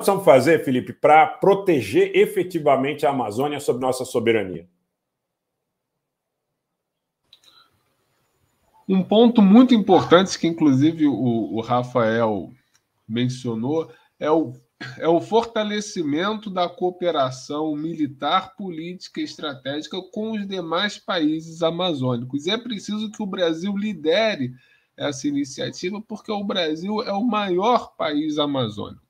precisamos fazer, Felipe, para proteger efetivamente a Amazônia sob nossa soberania? Um ponto muito importante que, inclusive, o, o Rafael mencionou é o, é o fortalecimento da cooperação militar, política e estratégica com os demais países amazônicos. E é preciso que o Brasil lidere essa iniciativa, porque o Brasil é o maior país amazônico.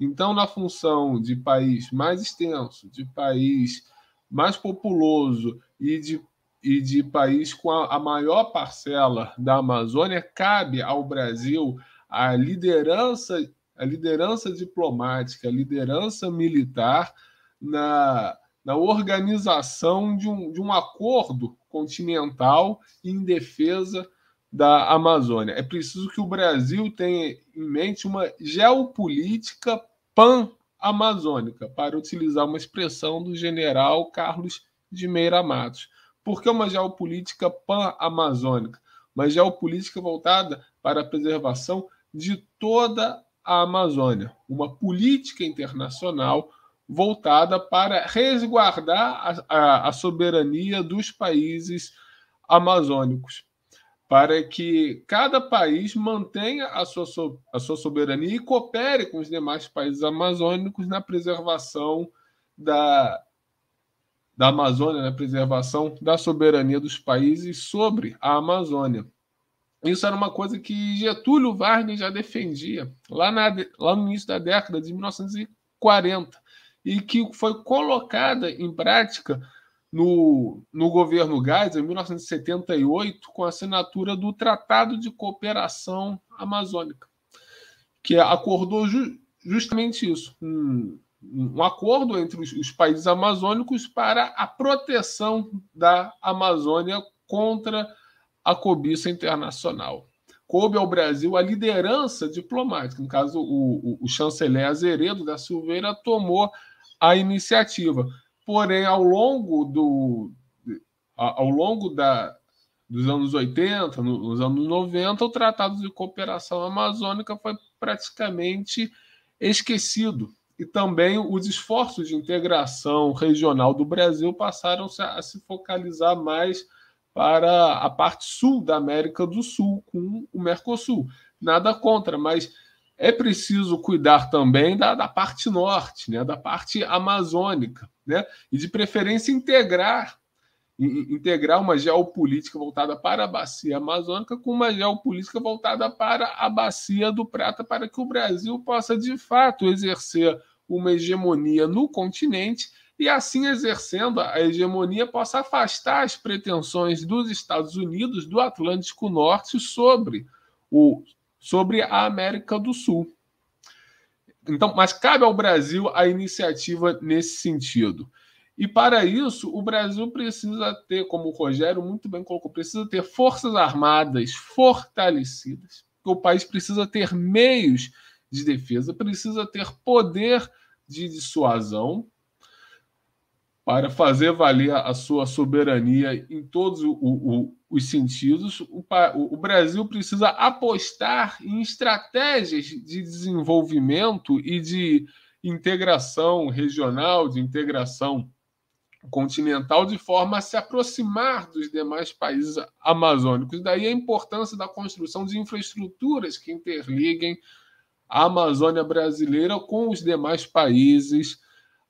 Então, na função de país mais extenso, de país mais populoso e de, e de país com a, a maior parcela da Amazônia, cabe ao Brasil a liderança, a liderança diplomática, a liderança militar na, na organização de um, de um acordo continental em defesa da Amazônia. É preciso que o Brasil tenha em mente uma geopolítica pan-amazônica, para utilizar uma expressão do general Carlos de Meira Matos. Por que uma geopolítica pan-amazônica? Uma geopolítica voltada para a preservação de toda a Amazônia, uma política internacional voltada para resguardar a, a, a soberania dos países amazônicos para que cada país mantenha a sua, so, a sua soberania e coopere com os demais países amazônicos na preservação da, da Amazônia, na preservação da soberania dos países sobre a Amazônia. Isso era uma coisa que Getúlio Vargas já defendia lá, na, lá no início da década de 1940 e que foi colocada em prática no, no governo Gás, em 1978, com a assinatura do Tratado de Cooperação Amazônica, que acordou ju justamente isso, um, um acordo entre os, os, países amazônicos para a proteção da Amazônia contra a cobiça internacional. Coube ao Brasil a liderança diplomática. No caso, o, o, o chanceler Azeredo da Silveira tomou a iniciativa porém, ao longo do ao longo da, dos anos 80, nos anos 90, o Tratado de Cooperação Amazônica foi praticamente esquecido. E também os esforços de integração regional do Brasil passaram a se focalizar mais para a parte sul da América do Sul, com o Mercosul. Nada contra, mas é preciso cuidar também da, da parte norte, né, da parte amazônica, né, e de preferência integrar integrar uma geopolítica voltada para a bacia amazônica com uma geopolítica voltada para a bacia do Prata, para que o Brasil possa de fato exercer uma hegemonia no continente e assim exercendo a hegemonia possa afastar as pretensões dos Estados Unidos do Atlântico Norte sobre o sobre a América do Sul. Então, mas cabe ao Brasil a iniciativa nesse sentido. E para isso, o Brasil precisa ter, como o Rogério muito bem colocou, precisa ter forças armadas fortalecidas. O país precisa ter meios de defesa, precisa ter poder de dissuasão, para fazer valer a sua soberania em todos o, o, os sentidos, o, o, Brasil precisa apostar em estratégias de desenvolvimento e de integração regional, de integração continental, de forma a se aproximar dos demais países amazônicos. Daí a importância da construção de infraestruturas que interliguem a Amazônia brasileira com os demais países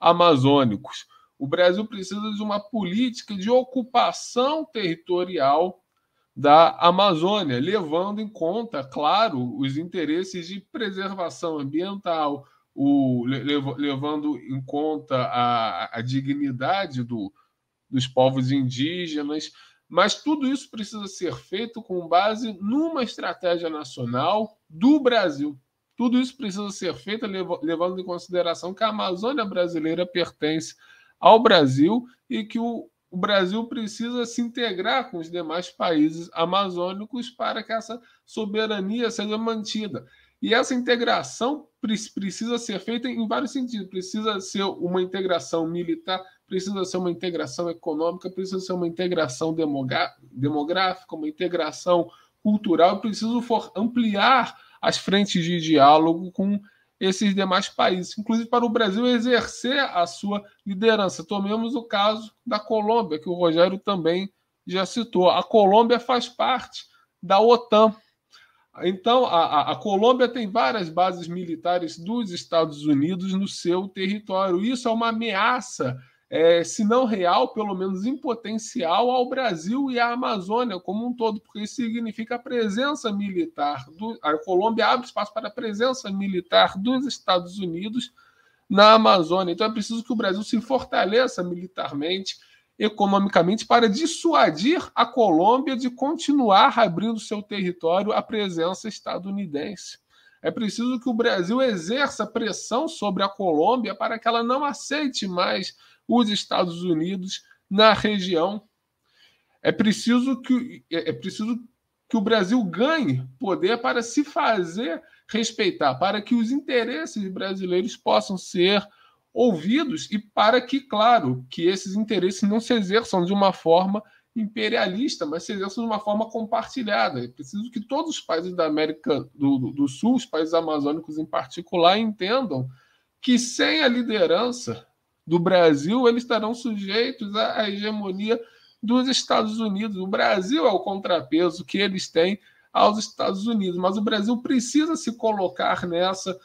amazônicos. O Brasil precisa de uma política de ocupação territorial da Amazônia, levando em conta, claro, os interesses de preservação ambiental, o, levando em conta a, a dignidade do, dos povos indígenas. Mas tudo isso precisa ser feito com base numa estratégia nacional do Brasil. Tudo isso precisa ser feito levando em consideração que a Amazônia brasileira pertence ao Brasil e que o, o Brasil precisa se integrar com os demais países amazônicos para que essa soberania seja mantida. E essa integração precisa ser feita em vários sentidos. Precisa ser uma integração militar, precisa ser uma integração econômica, precisa ser uma integração demográfica, uma integração cultural. precisa ampliar as frentes de diálogo com esses demais países, inclusive para o Brasil exercer a sua liderança. Tomemos o caso da Colômbia, que o Rogério também já citou. A Colômbia faz parte da OTAN. Então, a, a, Colômbia tem várias bases militares dos Estados Unidos no seu território. Isso é uma ameaça é, se não real, pelo menos em potencial, ao Brasil e à Amazônia como um todo, porque isso significa a presença militar. Do, a Colômbia abre espaço para a presença militar dos Estados Unidos na Amazônia. Então é preciso que o Brasil se fortaleça militarmente, economicamente, para dissuadir a Colômbia de continuar abrindo seu território à presença estadunidense. É preciso que o Brasil exerça pressão sobre a Colômbia para que ela não aceite mais os Estados Unidos na região. É preciso que, é, é preciso que o Brasil ganhe poder para se fazer respeitar, para que os interesses brasileiros possam ser ouvidos e para que, claro, que esses interesses não se exerçam de uma forma imperialista, mas se exerçam de uma forma compartilhada. É preciso que todos os países da América do, do Sul, os países amazônicos em particular, entendam que sem a liderança do Brasil, eles estarão sujeitos à hegemonia dos Estados Unidos. O Brasil é o contrapeso que eles têm aos Estados Unidos, mas o Brasil precisa se colocar nessa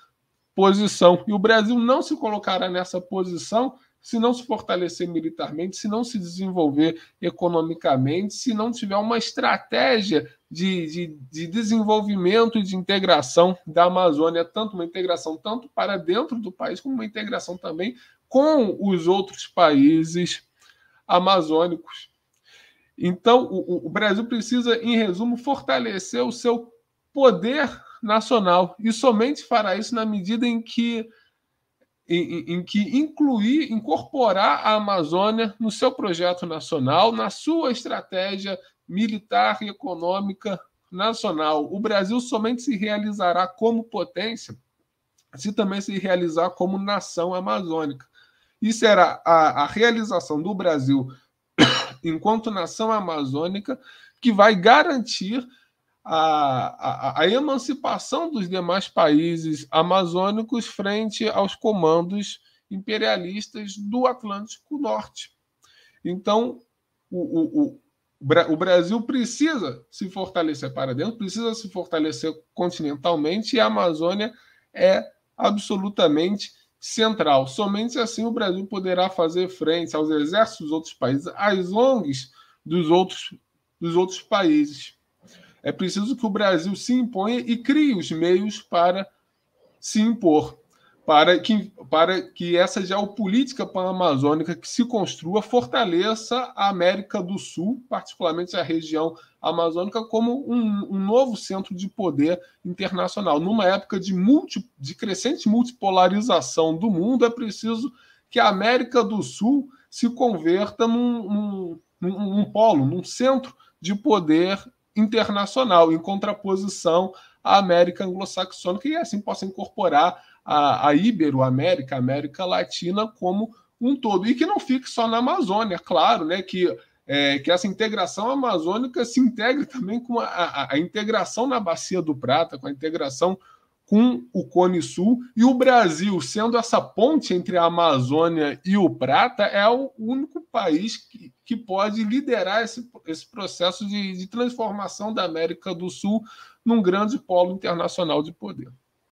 posição. E o Brasil não se colocará nessa posição se não se fortalecer militarmente, se não se desenvolver economicamente, se não tiver uma estratégia de, de, de, desenvolvimento e de integração da Amazônia, tanto uma integração tanto para dentro do país, como uma integração também com os outros países amazônicos. Então, o, o, Brasil precisa, em resumo, fortalecer o seu poder nacional e somente fará isso na medida em que em, em, que incluir, incorporar a Amazônia no seu projeto nacional, na sua estratégia militar e econômica nacional. O Brasil somente se realizará como potência se também se realizar como nação amazônica. Isso era a, a realização do Brasil enquanto nação amazônica que vai garantir a, a, a, emancipação dos demais países amazônicos frente aos comandos imperialistas do Atlântico Norte. Então, o, o, o, o Brasil precisa se fortalecer para dentro, precisa se fortalecer continentalmente, e a Amazônia é absolutamente central. Somente assim o Brasil poderá fazer frente aos exércitos dos outros países, às ONGs dos outros, dos outros países. É preciso que o Brasil se imponha e crie os meios para se impor para que, para que essa geopolítica pan-amazônica que se construa fortaleça a América do Sul, particularmente a região amazônica, como um, um novo centro de poder internacional. Numa época de, multi, de crescente multipolarização do mundo, é preciso que a América do Sul se converta num, num, num polo, num centro de poder internacional, em contraposição a América anglo-saxônica e assim possa incorporar a, a Ibero-América, a América Latina como um todo. E que não fique só na Amazônia, claro, né? Que, é, que essa integração amazônica se integre também com a, a, a integração na Bacia do Prata, com a integração com o Cone Sul e o Brasil, sendo essa ponte entre a Amazônia e o Prata, é o único país que, que pode liderar esse, esse processo de, de transformação da América do Sul num grande polo internacional de poder.